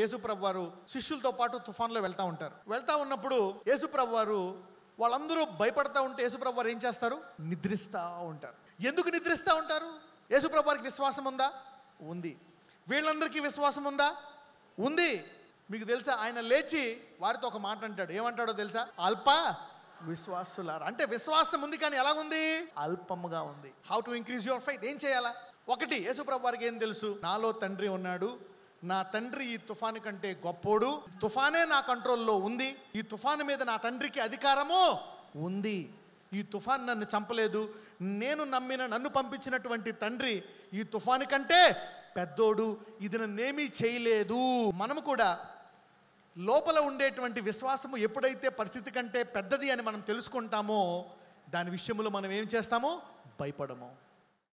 యేసుప్రభు వారు శిష్యులతో పాటు తుఫాన్లో వెళ్తూ ఉంటారు వెళ్తూ ఉన్నప్పుడు యేసుప్రభు వారు వాళ్ళందరూ భయపడతా ఉంటే యేసుప్రభు వారు ఏం చేస్తారు నిద్రిస్తూ ఉంటారు ఎందుకు నిద్రిస్తూ ఉంటారు యేసుప్రభు వారికి విశ్వాసం ఉందా ఉంది వీళ్ళందరికీ విశ్వాసం ఉందా ఉంది మీకు తెలుసా ఆయన లేచి వారితో ఒక మాట అంటాడు ఏమంటాడో తెలుసా అల్ప విశ్వాసులారు అంటే విశ్వాసం ఉంది కానీ ఎలా ఉంది అల్పముగా ఉంది how to increase your faith ఏం చేయాలా ఒకటి యేసుప్రభు వారికి ఏం తెలుసు నాలో తండ్రి ఉన్నాడు నా తండ్రి ఈ తుఫాను కంటే గొప్పోడు తుఫానే నా కంట్రోల్లో ఉంది ఈ తుఫాను మీద నా తండ్రికి అధికారము ఉంది ఈ తుఫాన్ నన్ను చంపలేదు నేను నమ్మిన నన్ను పంపించినటువంటి తండ్రి ఈ తుఫాను కంటే పెద్దోడు ఇది నన్నేమీ చేయలేదు మనము కూడా లోపల ఉండేటువంటి విశ్వాసము ఎప్పుడైతే పరిస్థితి కంటే పెద్దది అని మనం తెలుసుకుంటామో దాని విషయంలో మనం ఏం చేస్తామో భయపడము